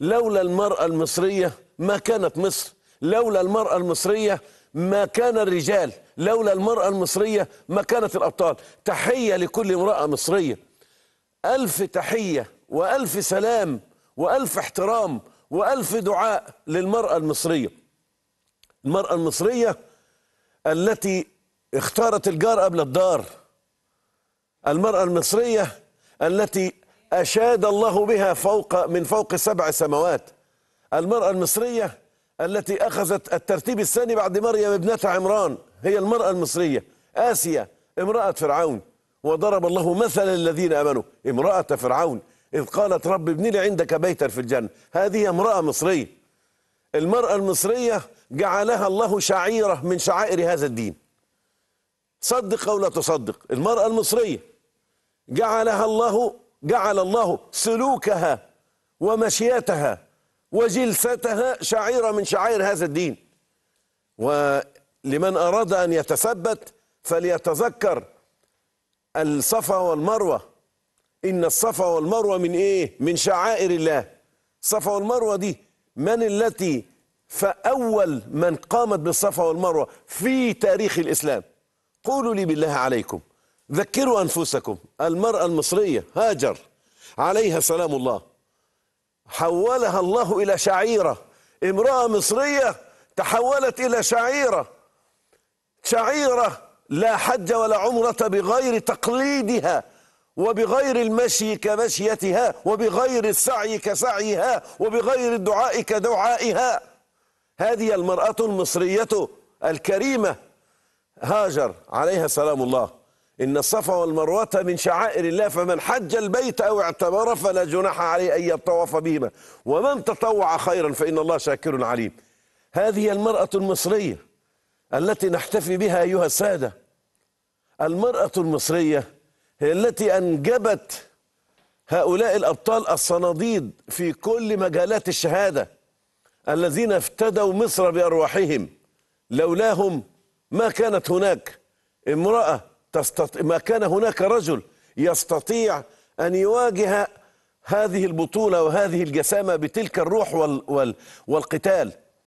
لولا المرأة المصرية ما كانت مصر لولا المرأة المصرية ما كان الرجال لولا المرأة المصرية ما كانت الأبطال تحية لكل امرأة مصرية ألف تحية وألف سلام وألف احترام وألف دعاء للمرأة المصرية المرأة المصرية التي اختارت الجار قبل الدار المرأة المصرية التي أشاد الله بها فوق من فوق سبع سماوات المرأة المصرية التي أخذت الترتيب الثاني بعد مريم ابنة عمران هي المرأة المصرية آسيا امرأة فرعون وضرب الله مثلا الذين امنوا امراه فرعون اذ قالت رب ابن لي عندك بيتا في الجنه هذه امراه مصريه المراه المصريه جعلها الله شعيره من شعائر هذا الدين صدق او لا تصدق المراه المصريه جعلها الله جعل الله سلوكها ومشيتها وجلستها شعيرة من شعائر هذا الدين ولمن أراد أن يتثبت فليتذكر الصفا والمروة إن الصفا والمروة من إيه؟ من شعائر الله الصفا والمروة دي من التي فأول من قامت بالصفا والمروة في تاريخ الإسلام قولوا لي بالله عليكم ذكروا أنفسكم المرأة المصرية هاجر عليها سلام الله حولها الله إلى شعيرة امرأة مصرية تحولت إلى شعيرة شعيرة لا حج ولا عمرة بغير تقليدها وبغير المشي كمشيتها وبغير السعي كسعيها وبغير الدعاء كدعائها هذه المرأة المصرية الكريمة هاجر عليها سلام الله إن الصفا والمروة من شعائر الله فمن حج البيت أو اعتمر فلا جناح عليه أن يطوف بهما ومن تطوع خيرا فإن الله شاكر عليم هذه المرأة المصرية التي نحتفي بها أيها السادة المرأة المصرية هي التي أنجبت هؤلاء الأبطال الصناديد في كل مجالات الشهادة الذين افتدوا مصر بأرواحهم لولاهم ما كانت هناك امرأة تستط... ما كان هناك رجل يستطيع أن يواجه هذه البطولة وهذه الجسامة بتلك الروح وال... وال... والقتال